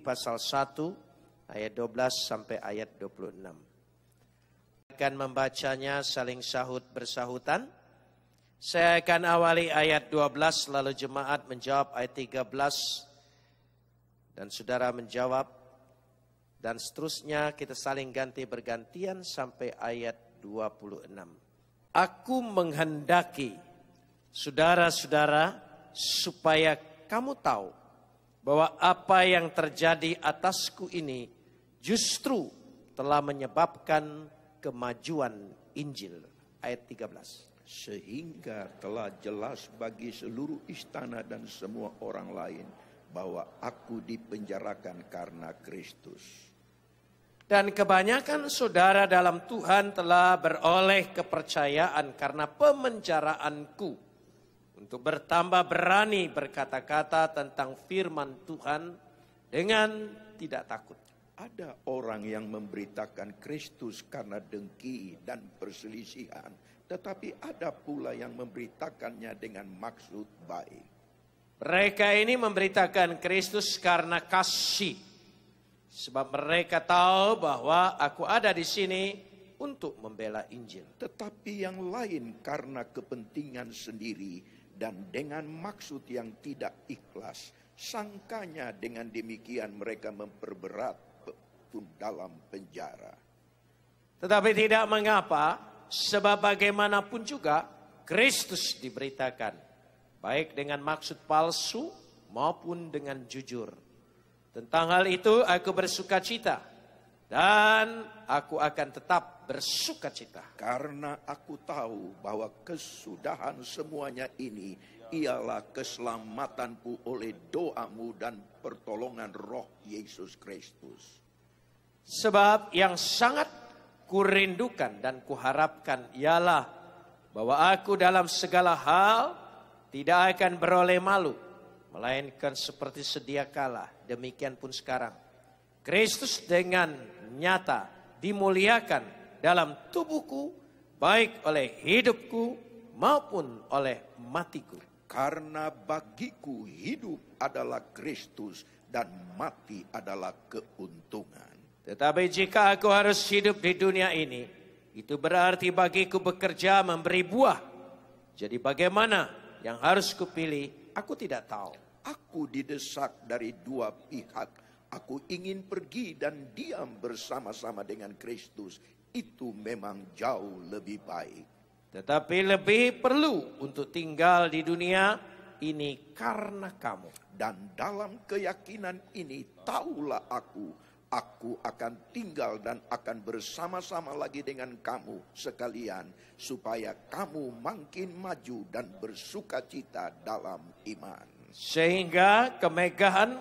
pasal 1 ayat 12 sampai ayat 26. Akan membacanya saling sahut bersahutan. Saya akan awali ayat 12 lalu jemaat menjawab ayat 13 dan saudara menjawab dan seterusnya kita saling ganti bergantian sampai ayat 26. Aku menghendaki saudara-saudara supaya kamu tahu bahwa apa yang terjadi atasku ini justru telah menyebabkan kemajuan Injil. Ayat 13. Sehingga telah jelas bagi seluruh istana dan semua orang lain bahwa aku dipenjarakan karena Kristus. Dan kebanyakan saudara dalam Tuhan telah beroleh kepercayaan karena pemenjaraanku untuk bertambah berani berkata-kata tentang firman Tuhan dengan tidak takut. Ada orang yang memberitakan Kristus karena dengki dan perselisihan, tetapi ada pula yang memberitakannya dengan maksud baik. Mereka ini memberitakan Kristus karena kasih. Sebab mereka tahu bahwa aku ada di sini untuk membela Injil. Tetapi yang lain karena kepentingan sendiri dan dengan maksud yang tidak ikhlas. Sangkanya dengan demikian mereka memperberat pun dalam penjara. Tetapi tidak mengapa, sebab bagaimanapun juga Kristus diberitakan. Baik dengan maksud palsu maupun dengan jujur. Tentang hal itu aku bersuka cita. Dan aku akan tetap bersuka cita. Karena aku tahu bahwa kesudahan semuanya ini ialah keselamatanku oleh doamu dan pertolongan roh Yesus Kristus. Sebab yang sangat kurindukan dan kuharapkan ialah bahwa aku dalam segala hal tidak akan beroleh malu. Melainkan seperti sedia kala, demikian pun sekarang. Kristus dengan nyata dimuliakan dalam tubuhku, baik oleh hidupku maupun oleh matiku. Karena bagiku hidup adalah Kristus dan mati adalah keuntungan. Tetapi jika aku harus hidup di dunia ini, itu berarti bagiku bekerja memberi buah. Jadi bagaimana yang harus kupilih, aku tidak tahu. Aku didesak dari dua pihak. Aku ingin pergi dan diam bersama-sama dengan Kristus itu memang jauh lebih baik. Tetapi lebih perlu untuk tinggal di dunia ini karena kamu. Dan dalam keyakinan ini taulah aku, aku akan tinggal dan akan bersama-sama lagi dengan kamu sekalian. Supaya kamu makin maju dan bersuka cita dalam iman. Sehingga kemegahan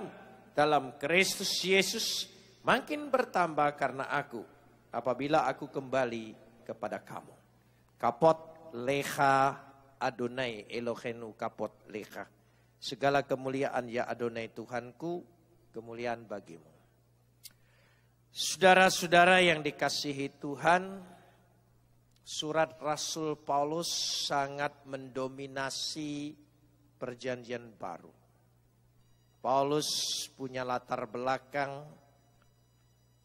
dalam Kristus Yesus makin bertambah karena aku apabila aku kembali kepada kamu. Kapot leha Adonai Elohenu kapot leha. Segala kemuliaan ya Adonai Tuhanku, kemuliaan bagimu. Saudara-saudara yang dikasihi Tuhan, surat Rasul Paulus sangat mendominasi perjanjian baru. Paulus punya latar belakang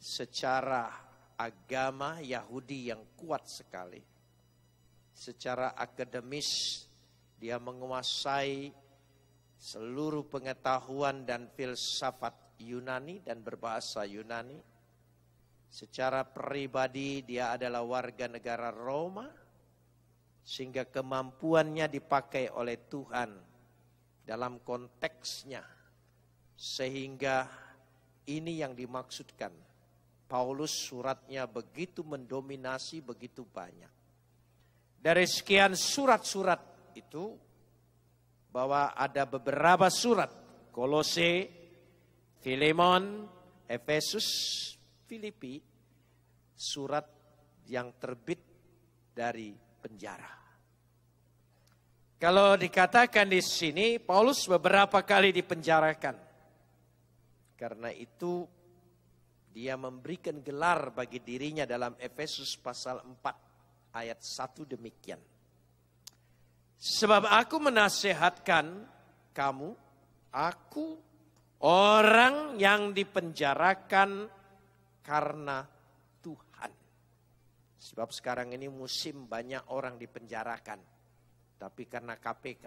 secara agama Yahudi yang kuat sekali. Secara akademis dia menguasai seluruh pengetahuan dan filsafat Yunani dan berbahasa Yunani. Secara pribadi dia adalah warga negara Roma sehingga kemampuannya dipakai oleh Tuhan dalam konteksnya sehingga ini yang dimaksudkan Paulus suratnya begitu mendominasi begitu banyak. Dari sekian surat-surat itu bahwa ada beberapa surat Kolose, Filemon, Efesus, Filipi surat yang terbit dari penjara. Kalau dikatakan di sini Paulus beberapa kali dipenjarakan. Karena itu dia memberikan gelar bagi dirinya dalam Efesus pasal 4 ayat 1 demikian. Sebab aku menasehatkan kamu, aku orang yang dipenjarakan karena Tuhan. Sebab sekarang ini musim banyak orang dipenjarakan, tapi karena KPK.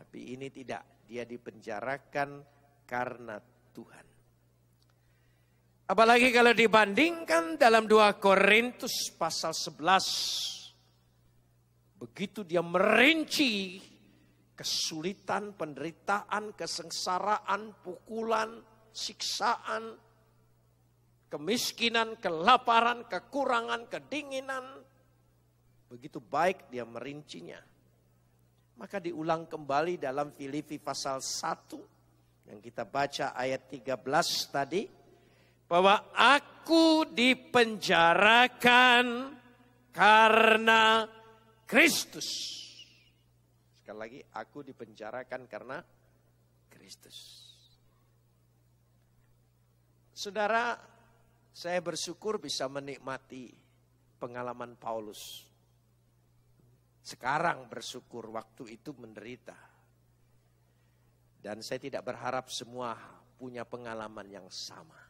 Tapi ini tidak, dia dipenjarakan karena Tuhan. Apalagi kalau dibandingkan dalam 2 Korintus pasal 11. Begitu dia merinci kesulitan, penderitaan, kesengsaraan, pukulan, siksaan, kemiskinan, kelaparan, kekurangan, kedinginan. Begitu baik dia merincinya. Maka diulang kembali dalam Filipi pasal 1 yang kita baca ayat 13 tadi bahwa aku dipenjarakan karena Kristus. Sekali lagi, aku dipenjarakan karena Kristus. Saudara, saya bersyukur bisa menikmati pengalaman Paulus. Sekarang bersyukur waktu itu menderita. Dan saya tidak berharap semua punya pengalaman yang sama.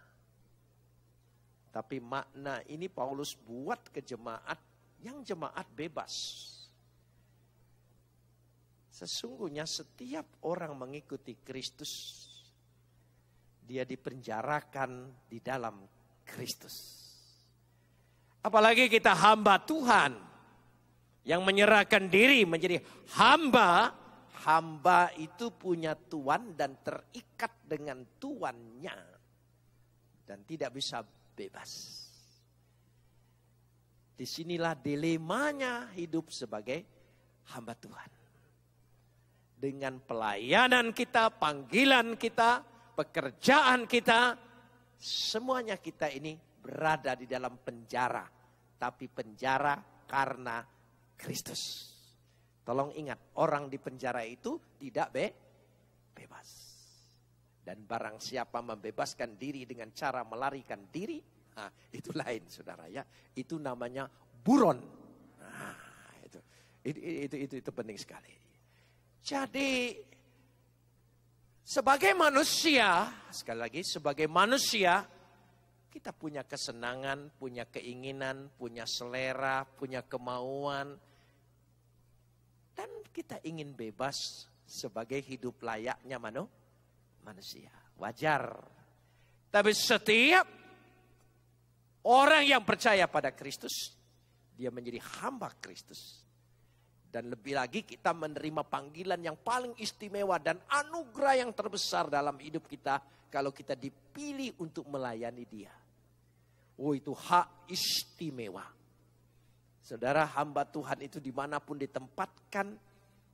Tapi makna ini Paulus buat ke jemaat yang jemaat bebas. Sesungguhnya setiap orang mengikuti Kristus, dia dipenjarakan di dalam Kristus. Apalagi kita hamba Tuhan yang menyerahkan diri menjadi hamba, hamba itu punya Tuhan dan terikat dengan Tuannya. Dan tidak bisa bebas. Disinilah dilemanya hidup sebagai hamba Tuhan. Dengan pelayanan kita, panggilan kita, pekerjaan kita, semuanya kita ini berada di dalam penjara. Tapi penjara karena Kristus. Tolong ingat, orang di penjara itu tidak be bebas. Dan barang siapa membebaskan diri dengan cara melarikan diri, nah, itu lain saudara ya. Itu namanya buron. Nah, itu, itu, itu, itu, itu penting sekali. Jadi sebagai manusia, sekali lagi sebagai manusia, kita punya kesenangan, punya keinginan, punya selera, punya kemauan. Dan kita ingin bebas sebagai hidup layaknya manusia manusia. Wajar. Tapi setiap orang yang percaya pada Kristus, dia menjadi hamba Kristus. Dan lebih lagi kita menerima panggilan yang paling istimewa dan anugerah yang terbesar dalam hidup kita kalau kita dipilih untuk melayani dia. Oh itu hak istimewa. Saudara hamba Tuhan itu dimanapun ditempatkan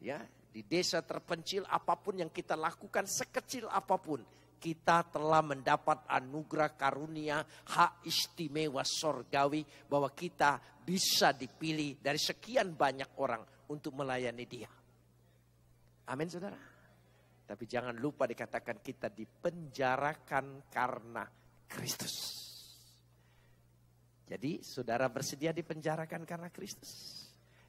ya di desa terpencil apapun yang kita lakukan sekecil apapun. Kita telah mendapat anugerah karunia hak istimewa sorgawi. Bahwa kita bisa dipilih dari sekian banyak orang untuk melayani dia. Amin saudara. Tapi jangan lupa dikatakan kita dipenjarakan karena Kristus. Jadi saudara bersedia dipenjarakan karena Kristus.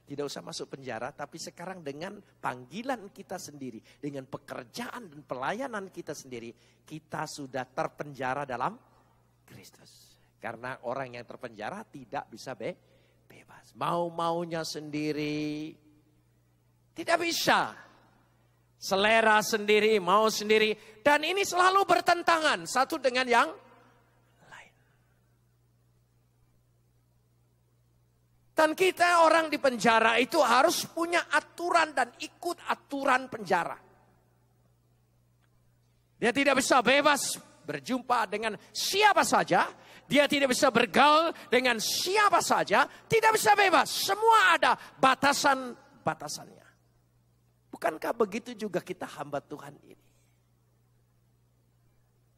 Tidak usah masuk penjara, tapi sekarang dengan panggilan kita sendiri, dengan pekerjaan dan pelayanan kita sendiri, kita sudah terpenjara dalam Kristus. Karena orang yang terpenjara tidak bisa be bebas. Mau-maunya sendiri tidak bisa. Selera sendiri, mau sendiri. Dan ini selalu bertentangan satu dengan yang Dan kita orang di penjara itu harus punya aturan dan ikut aturan penjara. Dia tidak bisa bebas berjumpa dengan siapa saja. Dia tidak bisa bergaul dengan siapa saja. Tidak bisa bebas. Semua ada batasan-batasannya. Bukankah begitu juga kita hamba Tuhan ini?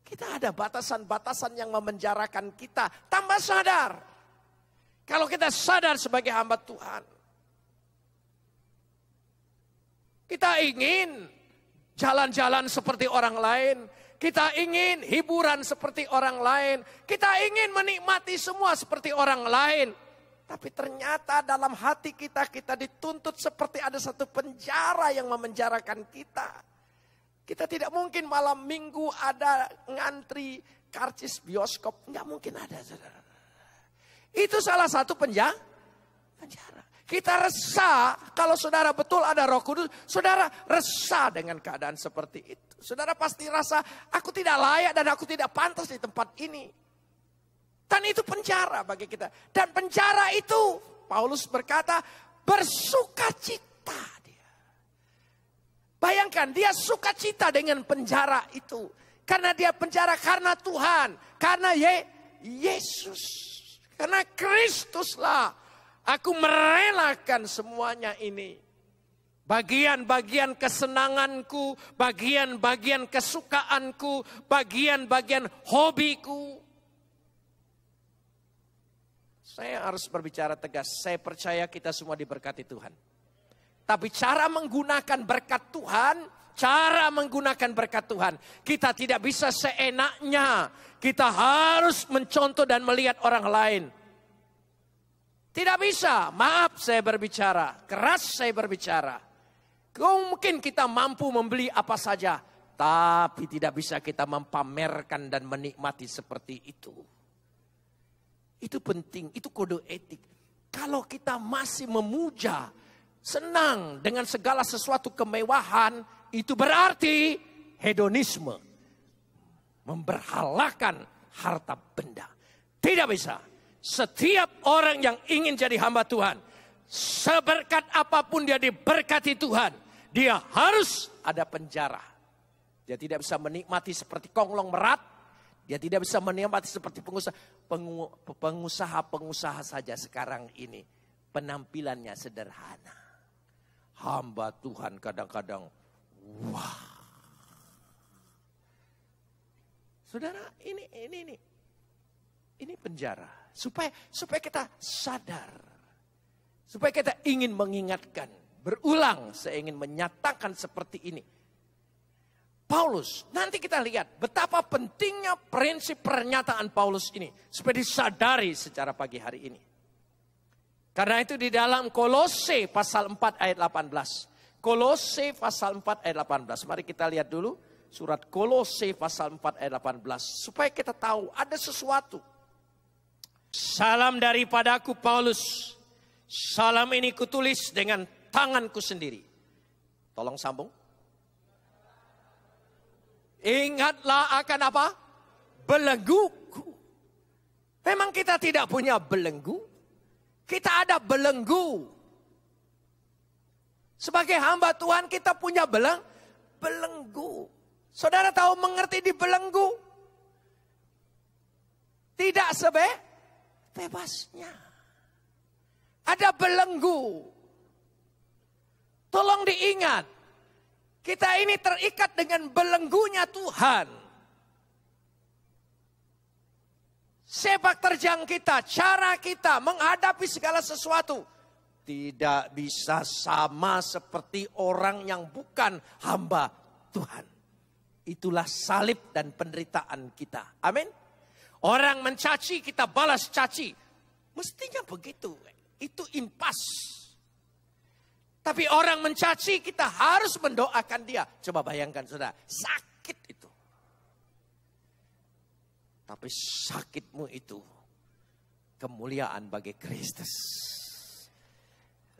Kita ada batasan-batasan yang memenjarakan kita. Tambah sadar. Kalau kita sadar sebagai hamba Tuhan. Kita ingin jalan-jalan seperti orang lain. Kita ingin hiburan seperti orang lain. Kita ingin menikmati semua seperti orang lain. Tapi ternyata dalam hati kita, kita dituntut seperti ada satu penjara yang memenjarakan kita. Kita tidak mungkin malam minggu ada ngantri karcis bioskop. Nggak mungkin ada, saudara. Itu salah satu penjara. Kita resah kalau saudara betul ada roh kudus. Saudara resah dengan keadaan seperti itu. Saudara pasti rasa aku tidak layak dan aku tidak pantas di tempat ini. Dan itu penjara bagi kita. Dan penjara itu Paulus berkata bersukacita dia. Bayangkan dia sukacita dengan penjara itu. Karena dia penjara karena Tuhan. Karena Ye Yesus. Karena Kristuslah aku merelakan semuanya ini. Bagian-bagian kesenanganku, bagian-bagian kesukaanku, bagian-bagian hobiku. Saya harus berbicara tegas, saya percaya kita semua diberkati Tuhan. Tapi cara menggunakan berkat Tuhan cara menggunakan berkat Tuhan. Kita tidak bisa seenaknya. Kita harus mencontoh dan melihat orang lain. Tidak bisa. Maaf saya berbicara. Keras saya berbicara. Mungkin kita mampu membeli apa saja. Tapi tidak bisa kita mempamerkan dan menikmati seperti itu. Itu penting, itu kode etik. Kalau kita masih memuja, senang dengan segala sesuatu kemewahan, itu berarti hedonisme. Memberhalakan harta benda. Tidak bisa. Setiap orang yang ingin jadi hamba Tuhan. Seberkat apapun dia diberkati Tuhan. Dia harus ada penjara. Dia tidak bisa menikmati seperti konglomerat. Dia tidak bisa menikmati seperti pengusaha. Pengusaha-pengusaha saja sekarang ini. Penampilannya sederhana. Hamba Tuhan kadang-kadang Wah. Saudara, ini ini ini ini penjara supaya supaya kita sadar. Supaya kita ingin mengingatkan, berulang saya ingin menyatakan seperti ini. Paulus, nanti kita lihat betapa pentingnya prinsip pernyataan Paulus ini supaya disadari secara pagi hari ini. Karena itu di dalam Kolose pasal 4 ayat 18 Kolose pasal 4 ayat 18. Mari kita lihat dulu surat Kolose pasal 4 ayat 18 supaya kita tahu ada sesuatu. Salam daripadaku Paulus. Salam ini kutulis dengan tanganku sendiri. Tolong sambung. Ingatlah akan apa? Belenggu. Memang kita tidak punya belenggu. Kita ada belenggu sebagai hamba Tuhan kita punya beleng, belenggu. Saudara tahu mengerti di belenggu? Tidak sebe bebasnya. Ada belenggu. Tolong diingat. Kita ini terikat dengan belenggunya Tuhan. Sepak terjang kita, cara kita menghadapi segala sesuatu tidak bisa sama seperti orang yang bukan hamba Tuhan. Itulah salib dan penderitaan kita. Amin. Orang mencaci, kita balas caci. Mestinya begitu. Itu impas. Tapi orang mencaci, kita harus mendoakan dia. Coba bayangkan saudara, sakit itu. Tapi sakitmu itu kemuliaan bagi Kristus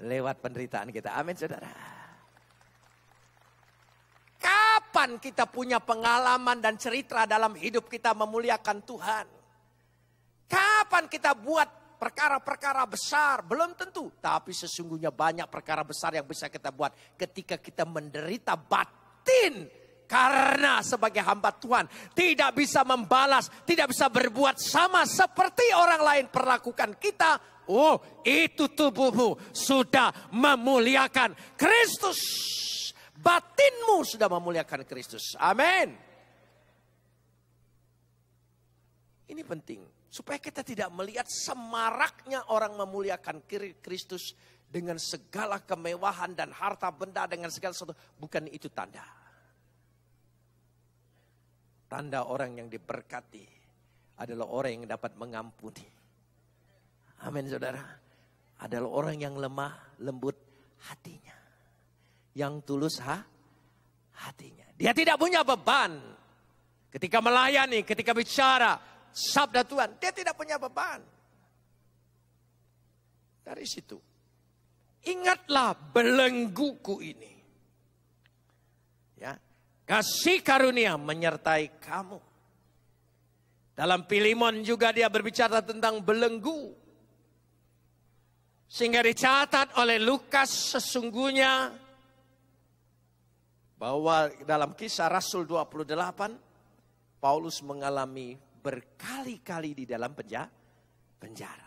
lewat penderitaan kita. Amin saudara. Kapan kita punya pengalaman dan cerita dalam hidup kita memuliakan Tuhan? Kapan kita buat perkara-perkara besar? Belum tentu. Tapi sesungguhnya banyak perkara besar yang bisa kita buat ketika kita menderita batin karena sebagai hamba Tuhan tidak bisa membalas, tidak bisa berbuat sama seperti orang lain perlakukan kita, Oh, itu tubuhmu sudah memuliakan Kristus. Batinmu sudah memuliakan Kristus. Amin. Ini penting. Supaya kita tidak melihat semaraknya orang memuliakan Kristus dengan segala kemewahan dan harta benda dengan segala sesuatu. Bukan itu tanda. Tanda orang yang diberkati adalah orang yang dapat mengampuni Amin saudara. Adalah orang yang lemah lembut hatinya. Yang tulus ha? hatinya. Dia tidak punya beban. Ketika melayani, ketika bicara, sabda Tuhan. Dia tidak punya beban. Dari situ. Ingatlah belengguku ini. Ya, kasih karunia menyertai kamu. Dalam Filimon juga dia berbicara tentang belenggu. Sehingga dicatat oleh Lukas sesungguhnya bahwa dalam kisah Rasul 28 Paulus mengalami berkali-kali di dalam penjara.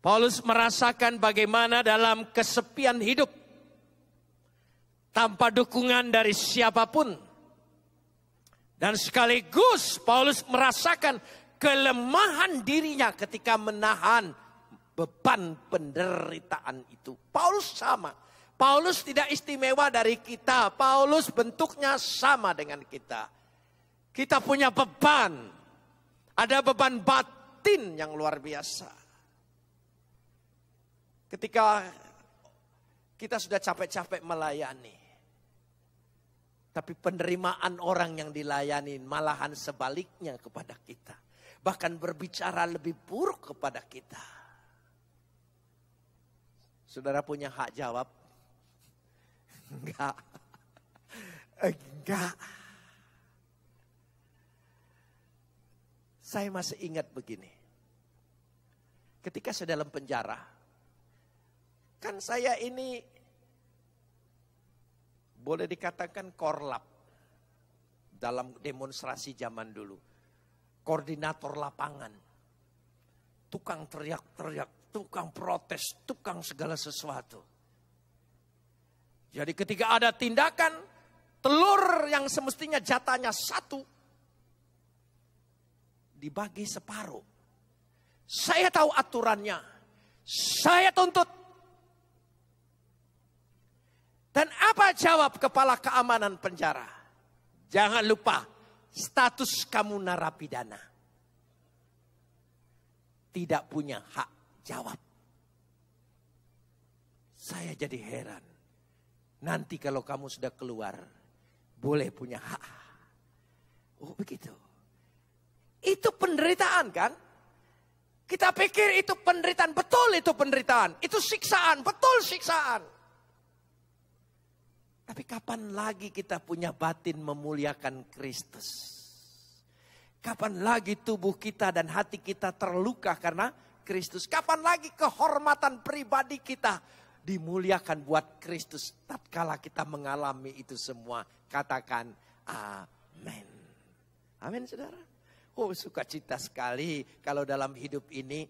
Paulus merasakan bagaimana dalam kesepian hidup tanpa dukungan dari siapapun. Dan sekaligus Paulus merasakan kelemahan dirinya ketika menahan beban penderitaan itu. Paulus sama. Paulus tidak istimewa dari kita. Paulus bentuknya sama dengan kita. Kita punya beban. Ada beban batin yang luar biasa. Ketika kita sudah capek-capek melayani. Tapi penerimaan orang yang dilayani malahan sebaliknya kepada kita. Bahkan berbicara lebih buruk kepada kita. Saudara punya hak jawab? Enggak. Eh, enggak. Saya masih ingat begini. Ketika saya dalam penjara, kan saya ini boleh dikatakan korlap dalam demonstrasi zaman dulu. Koordinator lapangan. Tukang teriak-teriak tukang protes, tukang segala sesuatu. Jadi ketika ada tindakan, telur yang semestinya jatahnya satu, dibagi separuh. Saya tahu aturannya. Saya tuntut. Dan apa jawab kepala keamanan penjara? Jangan lupa status kamu narapidana. Tidak punya hak jawab. Saya jadi heran. Nanti kalau kamu sudah keluar, boleh punya hak. Oh begitu. Itu penderitaan kan? Kita pikir itu penderitaan, betul itu penderitaan. Itu siksaan, betul siksaan. Tapi kapan lagi kita punya batin memuliakan Kristus? Kapan lagi tubuh kita dan hati kita terluka karena Kristus. Kapan lagi kehormatan pribadi kita dimuliakan buat Kristus tatkala kita mengalami itu semua. Katakan amin. Amin saudara. Oh suka cita sekali kalau dalam hidup ini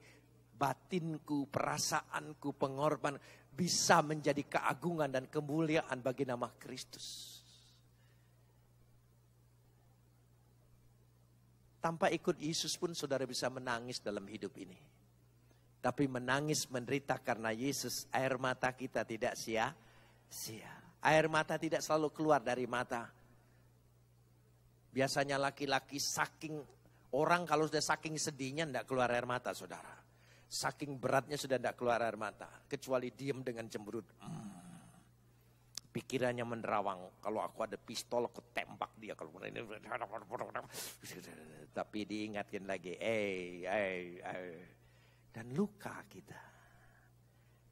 batinku, perasaanku, pengorban bisa menjadi keagungan dan kemuliaan bagi nama Kristus. Tanpa ikut Yesus pun saudara bisa menangis dalam hidup ini. Tapi menangis menderita karena Yesus, air mata kita tidak sia-sia. Air mata tidak selalu keluar dari mata. Biasanya laki-laki saking orang kalau sudah saking sedihnya tidak keluar air mata, saudara. Saking beratnya sudah tidak keluar air mata, kecuali diem dengan cemberut. Hmm. Pikirannya menerawang. Kalau aku ada pistol, aku tembak dia. Kalau ini, tapi diingatkan lagi, eh, eh, eh dan luka kita.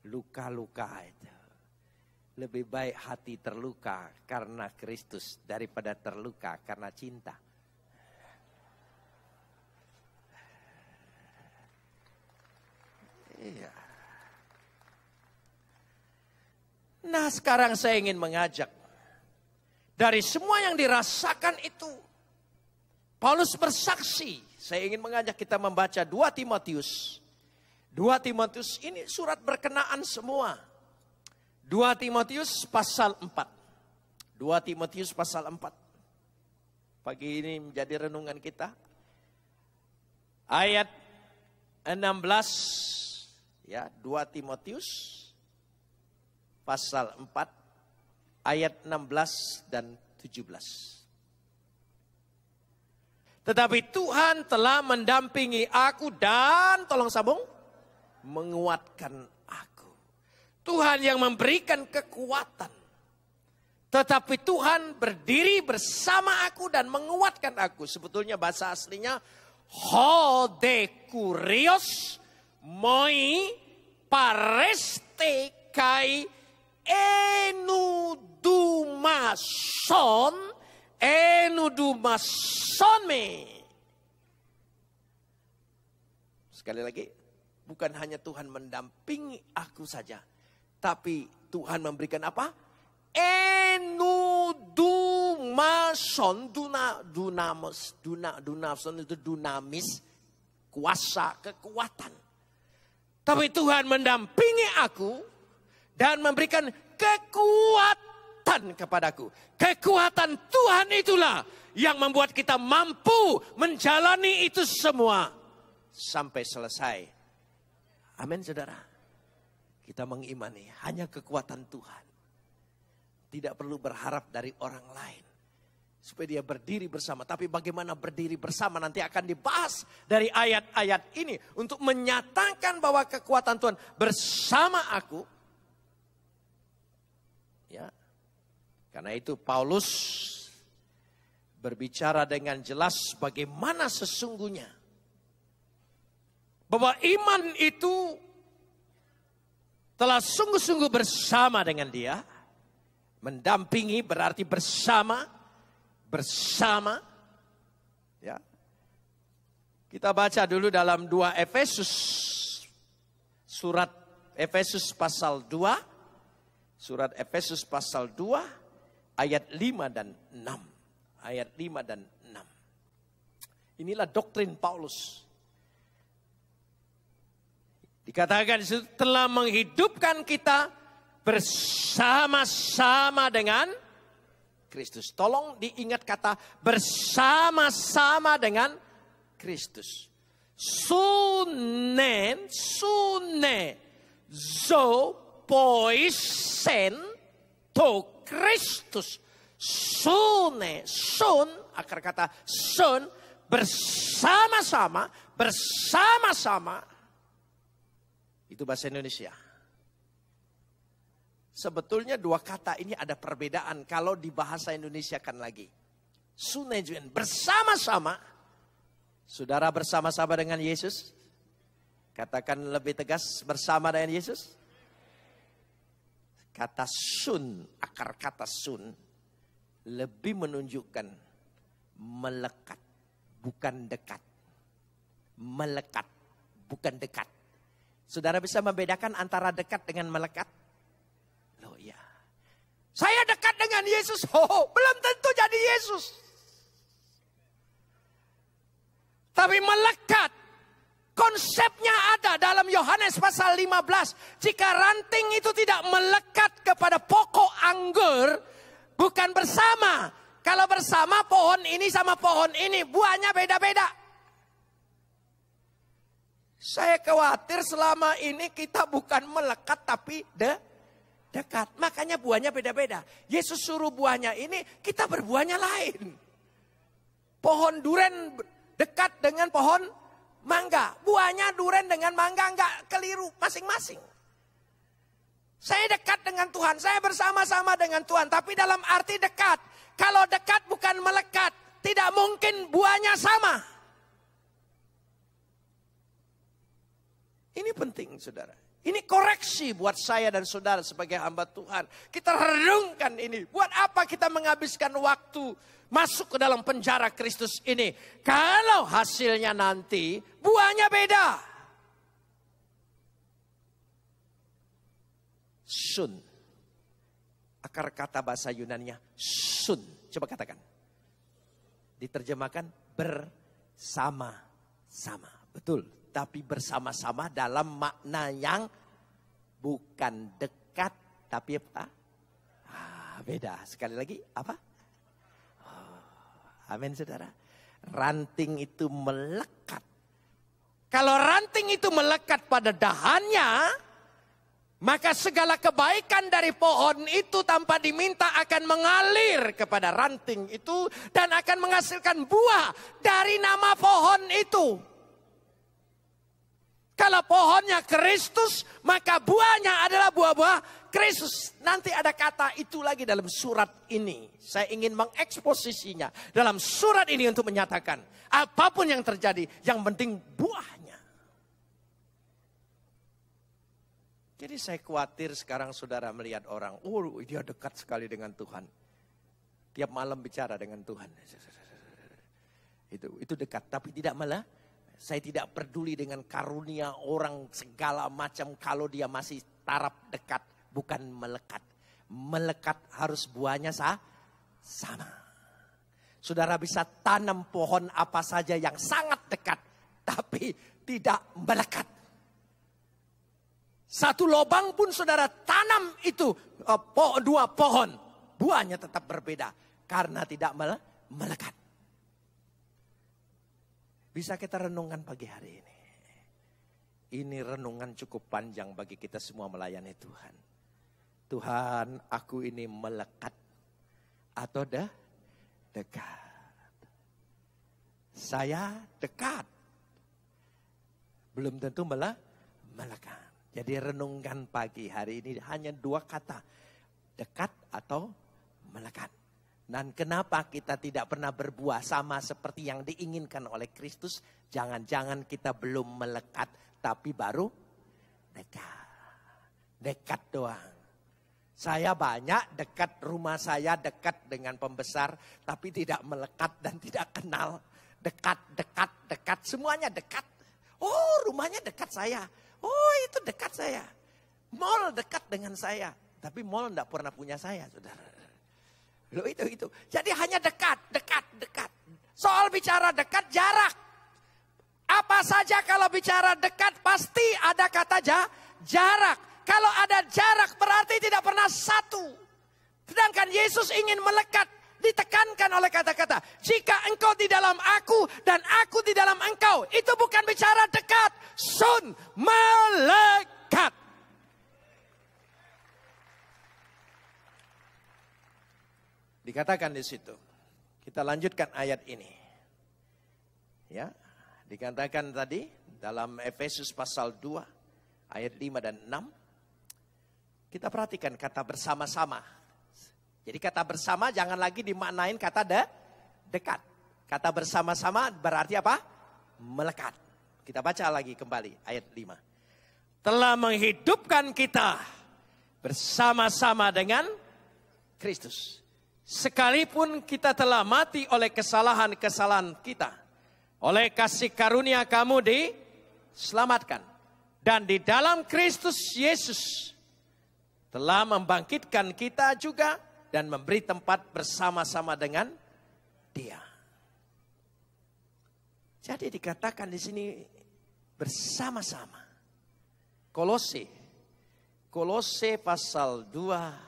Luka-luka itu. Lebih baik hati terluka karena Kristus daripada terluka karena cinta. Iya. Nah sekarang saya ingin mengajak. Dari semua yang dirasakan itu. Paulus bersaksi. Saya ingin mengajak kita membaca 2 Timotius 2 Timotius ini surat berkenaan semua. 2 Timotius pasal 4. 2 Timotius pasal 4. Pagi ini menjadi renungan kita. Ayat 16 ya, 2 Timotius pasal 4 ayat 16 dan 17. Tetapi Tuhan telah mendampingi aku dan tolong sambung menguatkan aku. Tuhan yang memberikan kekuatan. Tetapi Tuhan berdiri bersama aku dan menguatkan aku. Sebetulnya bahasa aslinya hodekurios moi pareste kai enudumason enudumasone. Sekali lagi, Bukan hanya Tuhan mendampingi aku saja. Tapi Tuhan memberikan apa? Enudumason. Duna, dunamis Duna, dunamson itu dunamis. Kuasa, kekuatan. Tapi Tuhan mendampingi aku. Dan memberikan kekuatan kepadaku. Kekuatan Tuhan itulah yang membuat kita mampu menjalani itu semua sampai selesai Amin saudara. Kita mengimani hanya kekuatan Tuhan. Tidak perlu berharap dari orang lain. Supaya dia berdiri bersama. Tapi bagaimana berdiri bersama nanti akan dibahas dari ayat-ayat ini. Untuk menyatakan bahwa kekuatan Tuhan bersama aku. Ya, Karena itu Paulus berbicara dengan jelas bagaimana sesungguhnya bahwa iman itu telah sungguh-sungguh bersama dengan dia, mendampingi berarti bersama, bersama. Ya. Kita baca dulu dalam dua Efesus, surat Efesus pasal 2, surat Efesus pasal 2, ayat 5 dan 6. Ayat 5 dan 6. Inilah doktrin Paulus Dikatakan di telah menghidupkan kita bersama-sama dengan Kristus. Tolong diingat kata bersama-sama dengan Kristus. Sunen, sune, zo, poisen, to Kristus. Sune, sun, akar kata sun, bersama-sama, bersama-sama itu bahasa Indonesia. Sebetulnya dua kata ini ada perbedaan kalau di bahasa Indonesia kan lagi. Sunejuan bersama-sama. Saudara bersama-sama dengan Yesus. Katakan lebih tegas bersama dengan Yesus. Kata sun, akar kata sun. Lebih menunjukkan melekat, bukan dekat. Melekat, bukan dekat Saudara bisa membedakan antara dekat dengan melekat? Loh ya. Saya dekat dengan Yesus. ho, belum tentu jadi Yesus. Tapi melekat. Konsepnya ada dalam Yohanes pasal 15. Jika ranting itu tidak melekat kepada pokok anggur. Bukan bersama. Kalau bersama pohon ini sama pohon ini. Buahnya beda-beda. Saya khawatir selama ini kita bukan melekat tapi de dekat. Makanya buahnya beda-beda. Yesus suruh buahnya ini, kita berbuahnya lain. Pohon duren dekat dengan pohon mangga. Buahnya duren dengan mangga enggak keliru masing-masing. Saya dekat dengan Tuhan, saya bersama-sama dengan Tuhan, tapi dalam arti dekat. Kalau dekat bukan melekat, tidak mungkin buahnya sama. Ini penting saudara. Ini koreksi buat saya dan saudara sebagai hamba Tuhan. Kita renungkan ini. Buat apa kita menghabiskan waktu masuk ke dalam penjara Kristus ini? Kalau hasilnya nanti buahnya beda. Sun. Akar kata bahasa Yunannya sun. Coba katakan. Diterjemahkan bersama-sama. Betul, tapi bersama-sama dalam makna yang bukan dekat, tapi apa? Ah, beda. Sekali lagi, apa? Oh, amin, saudara. Ranting itu melekat. Kalau ranting itu melekat pada dahannya, maka segala kebaikan dari pohon itu tanpa diminta akan mengalir kepada ranting itu dan akan menghasilkan buah dari nama pohon itu. Kalau pohonnya Kristus, maka buahnya adalah buah-buah Kristus. Nanti ada kata itu lagi dalam surat ini. Saya ingin mengeksposisinya dalam surat ini untuk menyatakan apapun yang terjadi, yang penting buahnya. Jadi saya khawatir sekarang saudara melihat orang, oh dia dekat sekali dengan Tuhan. Tiap malam bicara dengan Tuhan. Itu itu dekat tapi tidak malah saya tidak peduli dengan karunia orang segala macam kalau dia masih taraf dekat, bukan melekat. Melekat harus buahnya sah, sama. Saudara bisa tanam pohon apa saja yang sangat dekat, tapi tidak melekat. Satu lobang pun saudara tanam itu eh, dua pohon, buahnya tetap berbeda karena tidak melekat. Bisa kita renungkan pagi hari ini. Ini renungan cukup panjang bagi kita semua melayani Tuhan. Tuhan, aku ini melekat atau de dekat. Saya dekat. Belum tentu mele melekat. Jadi renungkan pagi hari ini hanya dua kata. Dekat atau melekat. Dan kenapa kita tidak pernah berbuah sama seperti yang diinginkan oleh Kristus? Jangan-jangan kita belum melekat, tapi baru dekat. Dekat doang. Saya banyak dekat rumah saya, dekat dengan pembesar, tapi tidak melekat dan tidak kenal. Dekat, dekat, dekat, semuanya dekat. Oh rumahnya dekat saya, oh itu dekat saya. Mall dekat dengan saya, tapi mall tidak pernah punya saya, saudara. Lo itu itu. Jadi hanya dekat, dekat, dekat. Soal bicara dekat jarak. Apa saja kalau bicara dekat pasti ada kata ja, jarak. Kalau ada jarak berarti tidak pernah satu. Sedangkan Yesus ingin melekat ditekankan oleh kata-kata. Jika engkau di dalam aku dan aku di dalam engkau. Itu bukan bicara dekat. Sun melekat. Dikatakan di situ. Kita lanjutkan ayat ini. Ya, dikatakan tadi dalam Efesus pasal 2 ayat 5 dan 6. Kita perhatikan kata bersama-sama. Jadi kata bersama jangan lagi dimaknain kata de, dekat. Kata bersama-sama berarti apa? Melekat. Kita baca lagi kembali ayat 5. Telah menghidupkan kita bersama-sama dengan Kristus Sekalipun kita telah mati oleh kesalahan-kesalahan kita. Oleh kasih karunia kamu diselamatkan. Dan di dalam Kristus Yesus telah membangkitkan kita juga dan memberi tempat bersama-sama dengan dia. Jadi dikatakan di sini bersama-sama. Kolose. Kolose pasal 2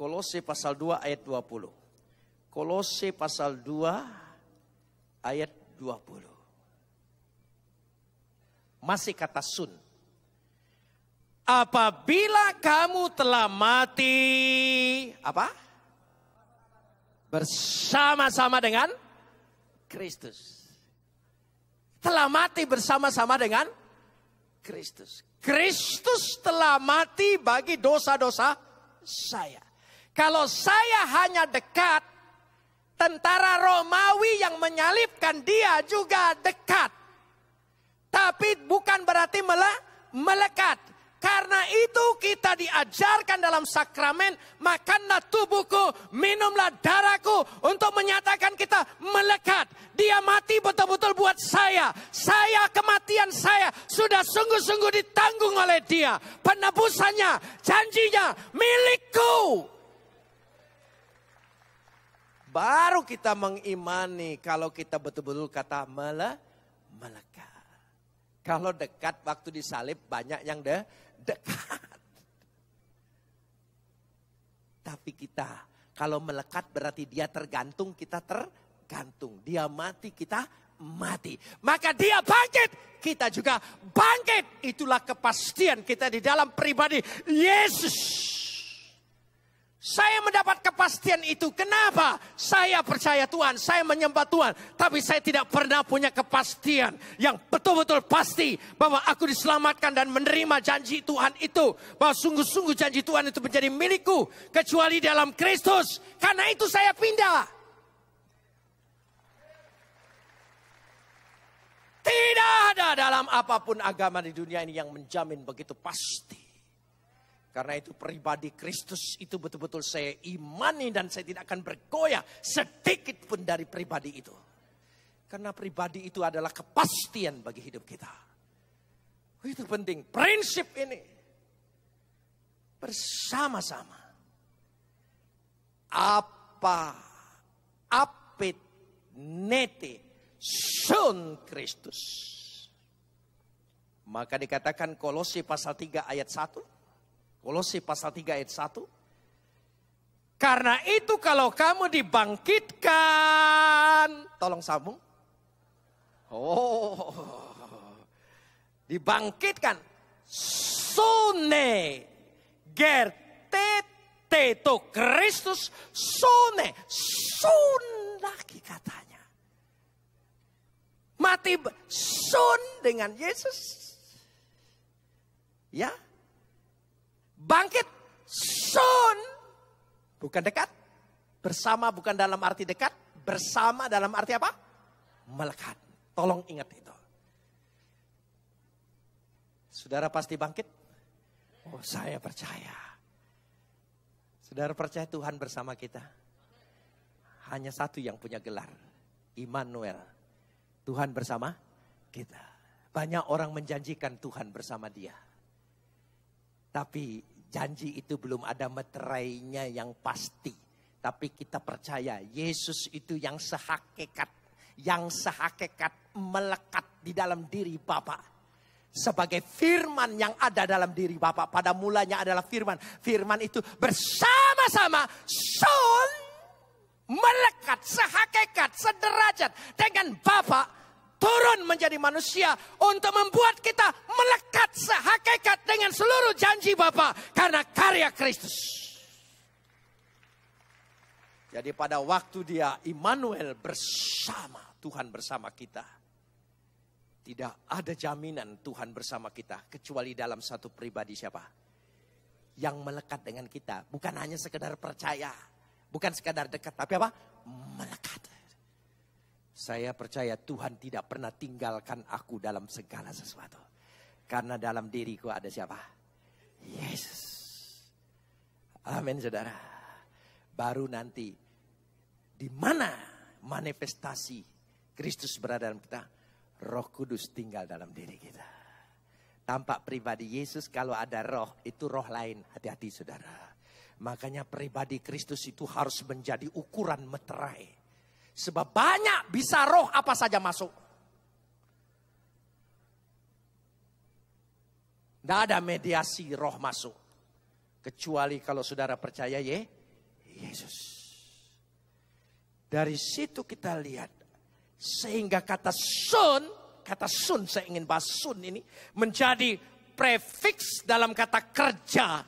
Kolose pasal 2 ayat 20. Kolose pasal 2 ayat 20. Masih kata sun. Apabila kamu telah mati, apa? Bersama-sama dengan Kristus. Telah mati bersama-sama dengan Kristus. Kristus telah mati bagi dosa-dosa saya. Kalau saya hanya dekat, tentara Romawi yang menyalipkan dia juga dekat. Tapi bukan berarti melekat. Karena itu kita diajarkan dalam sakramen, makanlah tubuhku, minumlah darahku untuk menyatakan kita melekat. Dia mati betul-betul buat saya. Saya kematian saya sudah sungguh-sungguh ditanggung oleh dia. Penebusannya, janjinya milikku. Baru kita mengimani kalau kita betul-betul kata mele, melekat. Kalau dekat waktu disalib banyak yang de, dekat. Tapi kita kalau melekat berarti dia tergantung, kita tergantung. Dia mati, kita mati. Maka dia bangkit, kita juga bangkit. Itulah kepastian kita di dalam pribadi Yesus. Saya mendapat kepastian itu. Kenapa? Saya percaya Tuhan, saya menyembah Tuhan, tapi saya tidak pernah punya kepastian yang betul-betul pasti bahwa aku diselamatkan dan menerima janji Tuhan itu, bahwa sungguh-sungguh janji Tuhan itu menjadi milikku kecuali dalam Kristus. Karena itu saya pindah. Tidak ada dalam apapun agama di dunia ini yang menjamin begitu pasti karena itu pribadi Kristus itu betul-betul saya imani dan saya tidak akan bergoyah sedikit pun dari pribadi itu. Karena pribadi itu adalah kepastian bagi hidup kita. Itu penting. Prinsip ini bersama-sama. Apa apit nete sun Kristus. Maka dikatakan Kolose pasal 3 ayat 1 Kolose pasal 3 ayat 1. Karena itu kalau kamu dibangkitkan, tolong sambung. Oh, dibangkitkan. Sone gertete to Kristus sone sun lagi katanya. Mati sun dengan Yesus. Ya, Bangkit soon. Bukan dekat. Bersama bukan dalam arti dekat. Bersama dalam arti apa? Melekat. Tolong ingat itu. Saudara pasti bangkit? Oh saya percaya. Saudara percaya Tuhan bersama kita? Hanya satu yang punya gelar. Immanuel. Tuhan bersama kita. Banyak orang menjanjikan Tuhan bersama dia. Tapi janji itu belum ada meterainya yang pasti. Tapi kita percaya Yesus itu yang sehakikat, yang sehakikat melekat di dalam diri Bapak. Sebagai firman yang ada dalam diri Bapak. Pada mulanya adalah firman. Firman itu bersama-sama sun melekat, sehakikat, sederajat dengan Bapak turun menjadi manusia untuk membuat kita melekat sehakikat dengan seluruh janji Bapa karena karya Kristus. Jadi pada waktu dia Immanuel bersama, Tuhan bersama kita. Tidak ada jaminan Tuhan bersama kita kecuali dalam satu pribadi siapa? Yang melekat dengan kita, bukan hanya sekedar percaya, bukan sekedar dekat, tapi apa? Melekat. Saya percaya Tuhan tidak pernah tinggalkan aku dalam segala sesuatu. Karena dalam diriku ada siapa? Yesus. Amin saudara. Baru nanti di mana manifestasi Kristus berada dalam kita? Roh Kudus tinggal dalam diri kita. Tampak pribadi Yesus kalau ada roh, itu roh lain. Hati-hati saudara. Makanya pribadi Kristus itu harus menjadi ukuran meterai Sebab banyak bisa roh apa saja masuk. Tidak ada mediasi roh masuk. Kecuali kalau saudara percaya ye, Yesus. Dari situ kita lihat. Sehingga kata sun, kata sun saya ingin bahas sun ini. Menjadi prefix dalam kata kerja.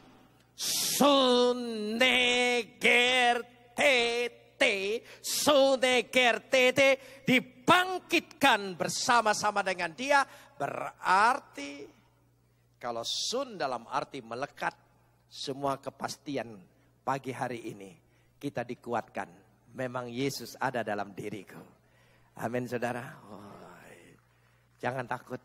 tet. Kerte, Sune Kertete dibangkitkan bersama-sama dengan dia. Berarti kalau sun dalam arti melekat semua kepastian pagi hari ini kita dikuatkan. Memang Yesus ada dalam diriku. Amin saudara. Oh, jangan takut.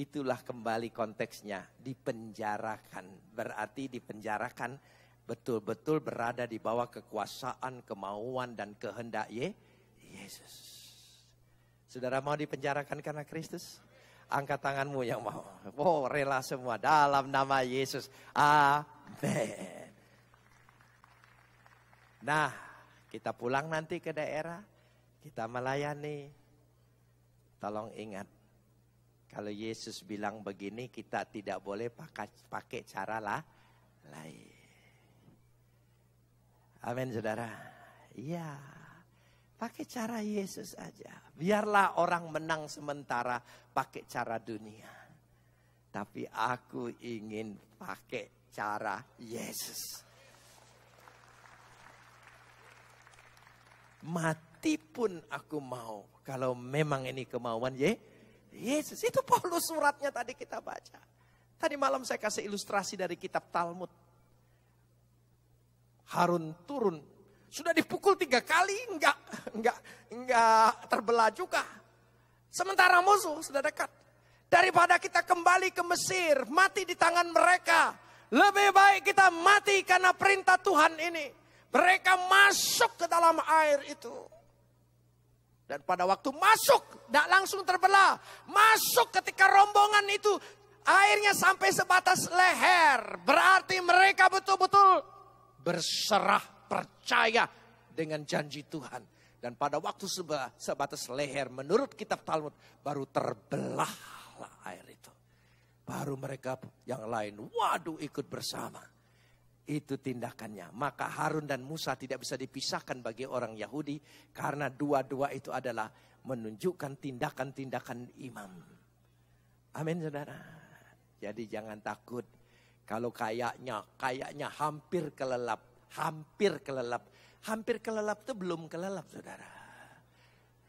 Itulah kembali konteksnya dipenjarakan. Berarti dipenjarakan betul-betul berada di bawah kekuasaan, kemauan, dan kehendak Ye, Yesus. Saudara mau dipenjarakan karena Kristus? Angkat tanganmu yang mau. Oh, rela semua dalam nama Yesus. Amin. Nah, kita pulang nanti ke daerah, kita melayani. Tolong ingat, kalau Yesus bilang begini, kita tidak boleh pakai, pakai cara lah lain. Amin saudara. Iya. Pakai cara Yesus aja. Biarlah orang menang sementara pakai cara dunia. Tapi aku ingin pakai cara Yesus. Mati pun aku mau. Kalau memang ini kemauan ya Yesus. Itu Paulus suratnya tadi kita baca. Tadi malam saya kasih ilustrasi dari kitab Talmud. Harun turun. Sudah dipukul tiga kali, enggak, enggak, enggak terbelah juga. Sementara musuh sudah dekat. Daripada kita kembali ke Mesir, mati di tangan mereka. Lebih baik kita mati karena perintah Tuhan ini. Mereka masuk ke dalam air itu. Dan pada waktu masuk, tidak langsung terbelah. Masuk ketika rombongan itu airnya sampai sebatas leher. Berarti mereka betul-betul berserah percaya dengan janji Tuhan. Dan pada waktu sebatas leher menurut kitab Talmud baru terbelahlah air itu. Baru mereka yang lain waduh ikut bersama. Itu tindakannya. Maka Harun dan Musa tidak bisa dipisahkan bagi orang Yahudi. Karena dua-dua itu adalah menunjukkan tindakan-tindakan imam. Amin saudara. Jadi jangan takut kalau kayaknya, kayaknya hampir kelelap, hampir kelelap. Hampir kelelap itu belum kelelap, saudara.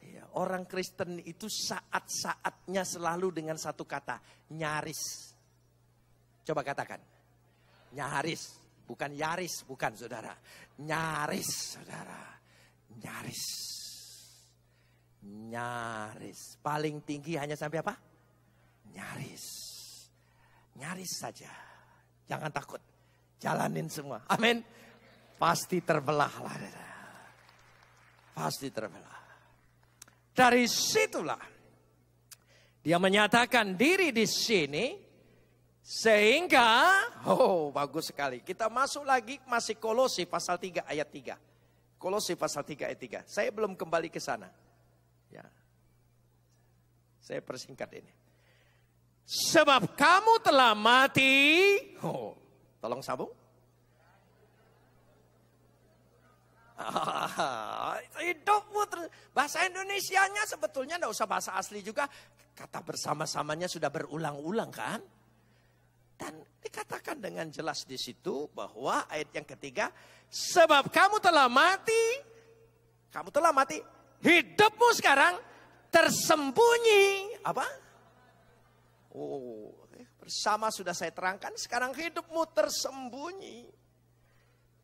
Ya, orang Kristen itu saat-saatnya selalu dengan satu kata, nyaris. Coba katakan, nyaris. Bukan yaris, bukan saudara. Nyaris, saudara. Nyaris. Nyaris. Paling tinggi hanya sampai apa? Nyaris. Nyaris saja. Jangan takut. Jalanin semua. Amin. Pasti terbelah lah. Pasti terbelah. Dari situlah dia menyatakan diri di sini sehingga oh bagus sekali. Kita masuk lagi masih Kolose pasal 3 ayat 3. Kolose pasal 3 ayat 3. Saya belum kembali ke sana. Ya. Saya persingkat ini. Sebab kamu telah mati. Oh, tolong sabung. Ah, hidupmu ter... bahasa Indonesianya sebetulnya tidak usah bahasa asli juga kata bersama-samanya sudah berulang-ulang kan dan dikatakan dengan jelas di situ bahwa ayat yang ketiga sebab kamu telah mati kamu telah mati hidupmu sekarang tersembunyi apa Oh, eh, bersama sudah saya terangkan, sekarang hidupmu tersembunyi.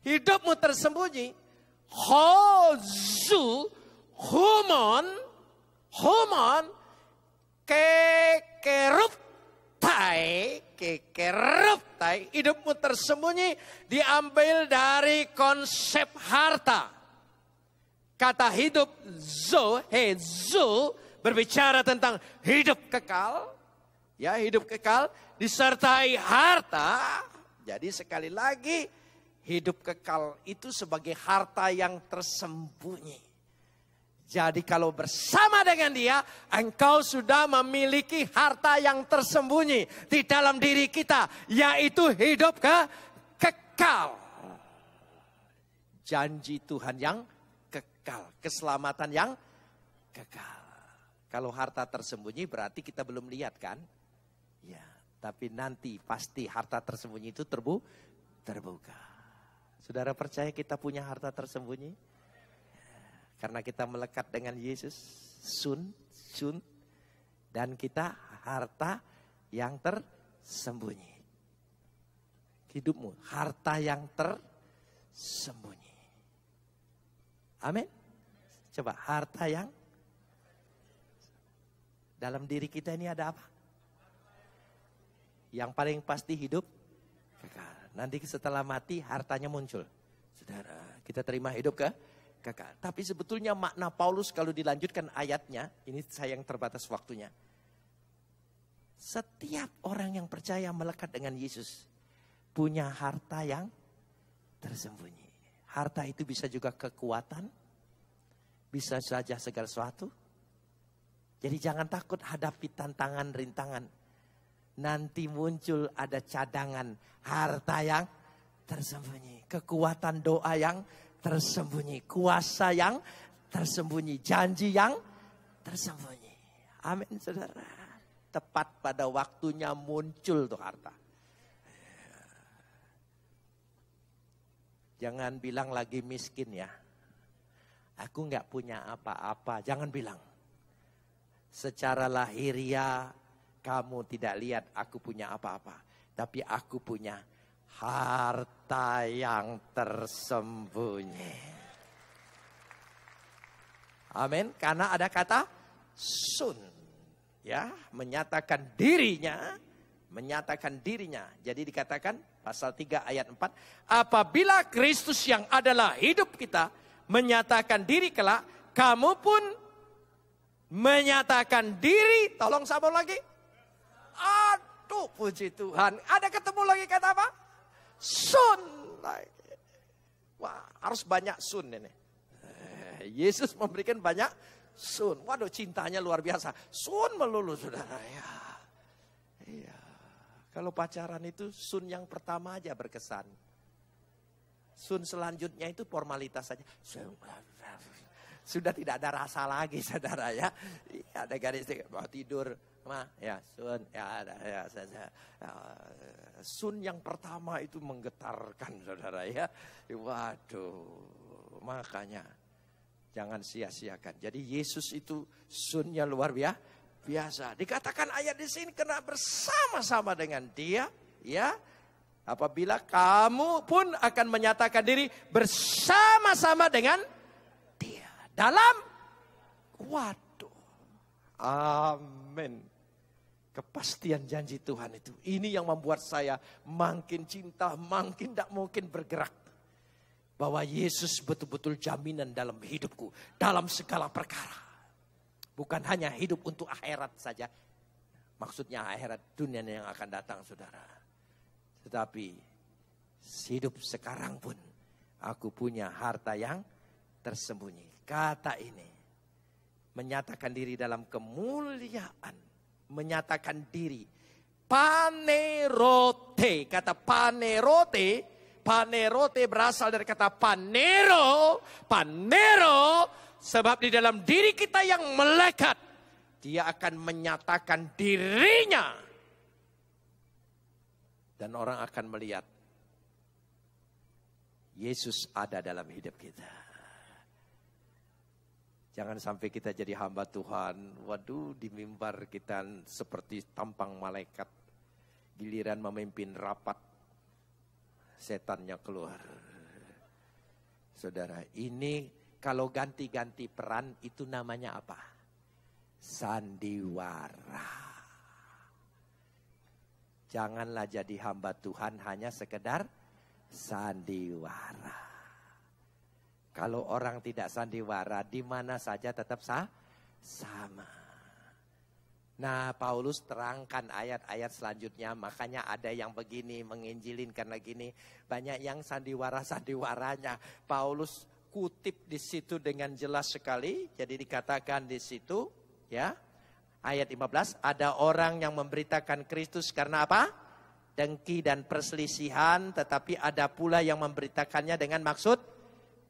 Hidupmu tersembunyi. Hozu humon humon kekerutai, tai. hidupmu tersembunyi diambil dari konsep harta. Kata hidup zo, hezu, berbicara tentang hidup kekal ya hidup kekal disertai harta. Jadi sekali lagi hidup kekal itu sebagai harta yang tersembunyi. Jadi kalau bersama dengan dia, engkau sudah memiliki harta yang tersembunyi di dalam diri kita, yaitu hidup ke kekal. Janji Tuhan yang kekal, keselamatan yang kekal. Kalau harta tersembunyi berarti kita belum lihat kan? Tapi nanti pasti harta tersembunyi itu terbu terbuka. Saudara percaya kita punya harta tersembunyi? Karena kita melekat dengan Yesus, sun, sun, dan kita harta yang tersembunyi. Hidupmu, harta yang tersembunyi. Amin. Coba harta yang dalam diri kita ini ada apa? Yang paling pasti hidup kekal. Nanti setelah mati hartanya muncul. Saudara, kita terima hidup ke kekal. Tapi sebetulnya makna Paulus kalau dilanjutkan ayatnya, ini sayang terbatas waktunya. Setiap orang yang percaya melekat dengan Yesus punya harta yang tersembunyi. Harta itu bisa juga kekuatan, bisa saja segala sesuatu. Jadi jangan takut hadapi tantangan rintangan nanti muncul ada cadangan harta yang tersembunyi, kekuatan doa yang tersembunyi, kuasa yang tersembunyi, janji yang tersembunyi. Amin, saudara. Tepat pada waktunya muncul tuh harta. Jangan bilang lagi miskin ya. Aku nggak punya apa-apa. Jangan bilang. Secara lahiria. Kamu tidak lihat aku punya apa-apa. Tapi aku punya harta yang tersembunyi. Amin. Karena ada kata sun. Ya, menyatakan dirinya, menyatakan dirinya. Jadi dikatakan pasal 3 ayat 4, apabila Kristus yang adalah hidup kita menyatakan diri kelak, kamu pun menyatakan diri, tolong sabar lagi, Puji Tuhan. Ada ketemu lagi kata apa? Sun. Wah, harus banyak sun ini. Eh, Yesus memberikan banyak sun. Waduh, cintanya luar biasa. Sun melulu, saudara. Ya. Iya. Kalau pacaran itu sun yang pertama aja berkesan. Sun selanjutnya itu formalitas saja. Sudah tidak ada rasa lagi, saudara ya. Iya, ada garis tidur Ma, nah, ya Sun, ya ada, ya saja. Ya, sun yang pertama itu menggetarkan saudara ya. Waduh, makanya jangan sia-siakan. Jadi Yesus itu sunnya luar biasa. Biasa. Dikatakan ayat di sini kena bersama-sama dengan dia, ya. Apabila kamu pun akan menyatakan diri bersama-sama dengan dia dalam Waduh. Amin. Kepastian janji Tuhan itu. Ini yang membuat saya makin cinta, makin tidak mungkin bergerak. Bahwa Yesus betul-betul jaminan dalam hidupku. Dalam segala perkara. Bukan hanya hidup untuk akhirat saja. Maksudnya akhirat dunia yang akan datang saudara. Tetapi hidup sekarang pun aku punya harta yang tersembunyi. Kata ini menyatakan diri dalam kemuliaan menyatakan diri. Panerote, kata panerote, panerote berasal dari kata panero, panero, sebab di dalam diri kita yang melekat, dia akan menyatakan dirinya. Dan orang akan melihat, Yesus ada dalam hidup kita. Jangan sampai kita jadi hamba Tuhan. Waduh, di mimbar kita seperti tampang malaikat. Giliran memimpin rapat, setannya keluar. Saudara, ini kalau ganti-ganti peran itu namanya apa? Sandiwara. Janganlah jadi hamba Tuhan hanya sekedar sandiwara. Kalau orang tidak sandiwara, di mana saja tetap sah, sama. Nah, Paulus terangkan ayat-ayat selanjutnya, makanya ada yang begini, menginjilin karena gini. Banyak yang sandiwara-sandiwaranya. Paulus kutip di situ dengan jelas sekali, jadi dikatakan di situ, ya. Ayat 15, ada orang yang memberitakan Kristus karena apa? Dengki dan perselisihan, tetapi ada pula yang memberitakannya dengan maksud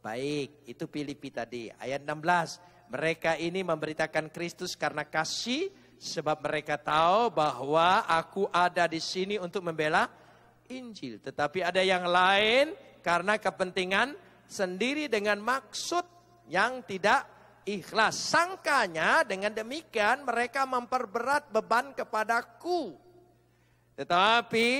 baik. Itu Filipi tadi. Ayat 16. Mereka ini memberitakan Kristus karena kasih. Sebab mereka tahu bahwa aku ada di sini untuk membela Injil. Tetapi ada yang lain karena kepentingan sendiri dengan maksud yang tidak ikhlas. Sangkanya dengan demikian mereka memperberat beban kepadaku. Tetapi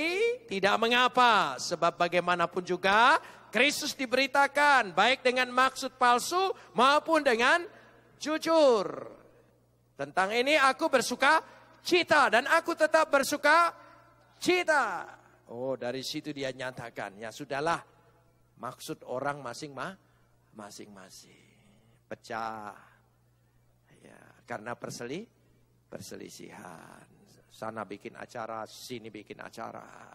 tidak mengapa, sebab bagaimanapun juga Kristus diberitakan baik dengan maksud palsu maupun dengan jujur. Tentang ini aku bersuka cita dan aku tetap bersuka cita. Oh dari situ dia nyatakan ya sudahlah maksud orang masing masing-masing pecah ya karena perseli perselisihan sana bikin acara sini bikin acara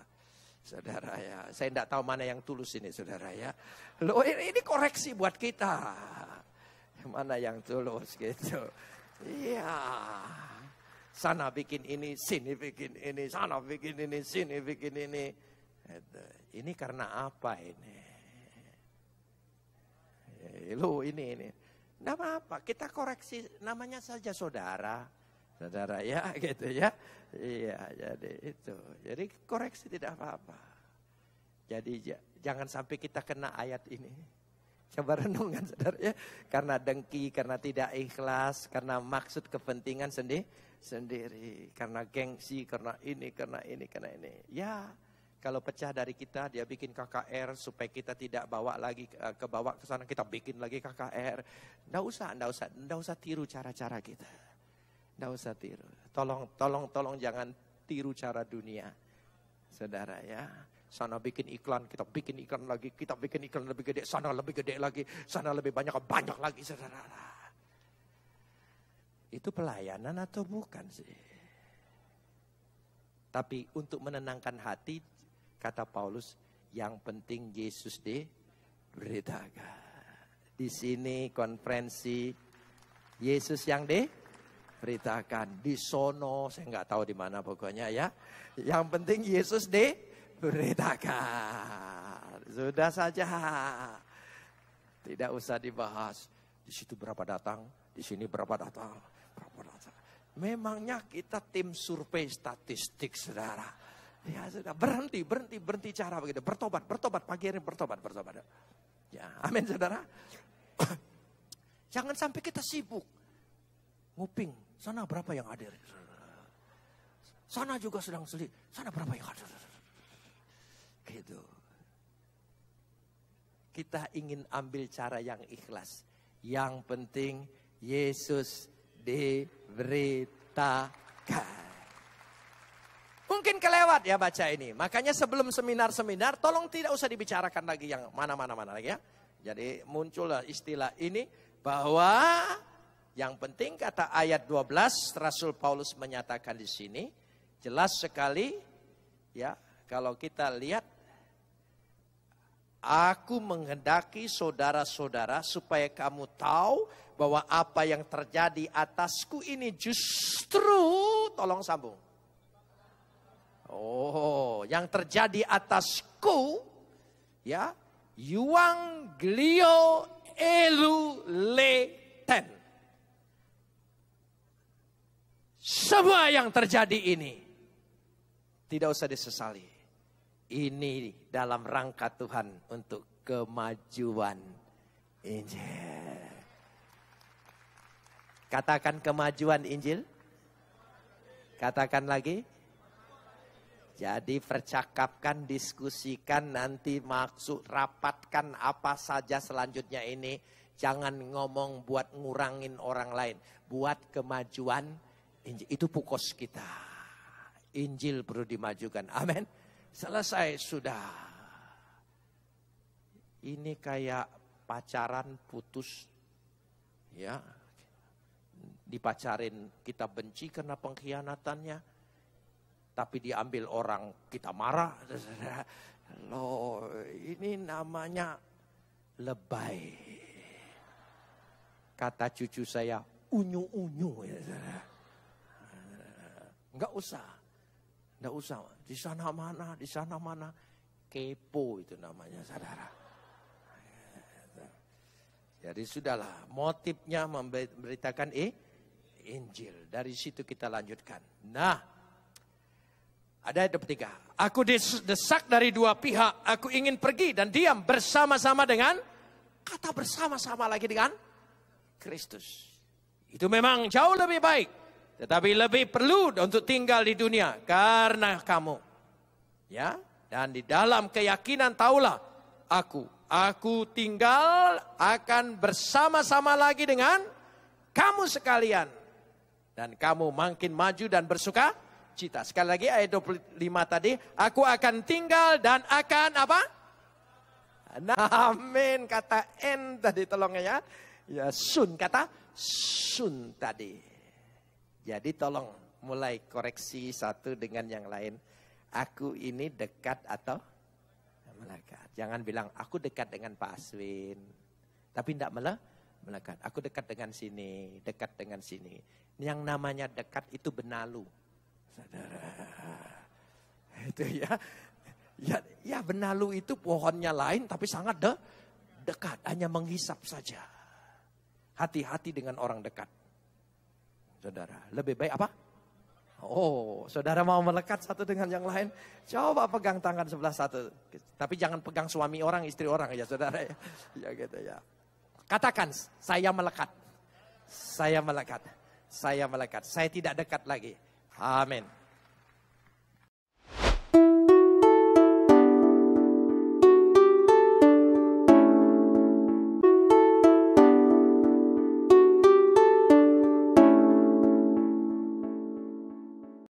Saudara ya, saya tidak tahu mana yang tulus ini saudara ya. Lo ini koreksi buat kita. Mana yang tulus gitu. Iya. Sana bikin ini, sini bikin ini, sana bikin ini, sini bikin ini. Gitu. Ini karena apa ini? Eh, Lo ini ini. Nama apa? Kita koreksi namanya saja saudara saudara ya gitu ya. Iya, jadi itu. Jadi koreksi tidak apa-apa. Jadi jangan sampai kita kena ayat ini. Coba renungan saudara ya. Karena dengki, karena tidak ikhlas, karena maksud kepentingan sendiri, sendiri. Karena gengsi, karena ini, karena ini, karena ini. Ya, kalau pecah dari kita, dia bikin KKR supaya kita tidak bawa lagi eh, ke bawah ke sana, kita bikin lagi KKR. Nggak usah, nggak usah, nggak usah tiru cara-cara kita. Tidak usah tiru. Tolong, tolong, tolong jangan tiru cara dunia. Saudara ya. Sana bikin iklan, kita bikin iklan lagi, kita bikin iklan lebih gede, sana lebih gede lagi, sana lebih banyak, banyak lagi saudara. Itu pelayanan atau bukan sih? Tapi untuk menenangkan hati, kata Paulus, yang penting Yesus diberitakan. Di sini konferensi Yesus yang di beritakan di sono, saya nggak tahu di mana pokoknya ya. Yang penting Yesus beritakan Sudah saja. Tidak usah dibahas. Di situ berapa datang, di sini berapa datang, berapa datang. Memangnya kita tim survei statistik, saudara. Ya sudah berhenti, berhenti, berhenti cara begitu. Bertobat, bertobat pagi hari bertobat, bertobat. Ya, amin saudara. Jangan sampai kita sibuk nguping Sana berapa yang hadir? Sana juga sedang sedih. Sana berapa yang hadir? Gitu. Kita ingin ambil cara yang ikhlas. Yang penting Yesus diberitakan. Mungkin kelewat ya baca ini. Makanya sebelum seminar-seminar tolong tidak usah dibicarakan lagi yang mana-mana mana lagi ya. Jadi muncullah istilah ini bahwa yang penting kata ayat 12 Rasul Paulus menyatakan di sini jelas sekali ya kalau kita lihat aku menghendaki saudara-saudara supaya kamu tahu bahwa apa yang terjadi atasku ini justru tolong sambung. Oh, yang terjadi atasku ya yuang glio elu leten Semua yang terjadi ini tidak usah disesali. Ini dalam rangka Tuhan untuk kemajuan Injil. Katakan kemajuan Injil. Katakan lagi. Jadi percakapkan, diskusikan, nanti maksud rapatkan apa saja selanjutnya ini. Jangan ngomong buat ngurangin orang lain. Buat kemajuan Injil itu pukos kita. Injil perlu dimajukan. Amin. Selesai sudah. Ini kayak pacaran putus. Ya. Dipacarin kita benci karena pengkhianatannya. Tapi diambil orang kita marah. Loh, ini namanya lebay. Kata cucu saya, unyu-unyu ya -unyu. Enggak usah. Enggak usah. Di sana mana, di sana mana. Kepo itu namanya saudara. Jadi sudahlah, motifnya memberitakan eh, Injil. Dari situ kita lanjutkan. Nah, ada ayat ketiga. Aku desak dari dua pihak, aku ingin pergi dan diam bersama-sama dengan, kata bersama-sama lagi dengan Kristus. Itu memang jauh lebih baik tetapi lebih perlu untuk tinggal di dunia karena kamu. Ya, dan di dalam keyakinan taulah aku, aku tinggal akan bersama-sama lagi dengan kamu sekalian. Dan kamu makin maju dan bersuka cita. Sekali lagi ayat 25 tadi, aku akan tinggal dan akan apa? Nah, amin kata N tadi tolongnya ya. Ya sun kata sun tadi. Jadi tolong mulai koreksi satu dengan yang lain. Aku ini dekat atau melekat. Jangan bilang aku dekat dengan Pak Aswin. Tapi tidak mele melekat. Aku dekat dengan sini, dekat dengan sini. Yang namanya dekat itu benalu. Saudara. Itu ya. Ya, ya benalu itu pohonnya lain tapi sangat de dekat. Hanya menghisap saja. Hati-hati dengan orang dekat saudara. Lebih baik apa? Oh, saudara mau melekat satu dengan yang lain, coba pegang tangan sebelah satu. Tapi jangan pegang suami orang, istri orang ya saudara ya. Ya gitu ya. Katakan, saya melekat. Saya melekat. Saya melekat. Saya tidak dekat lagi. Amin.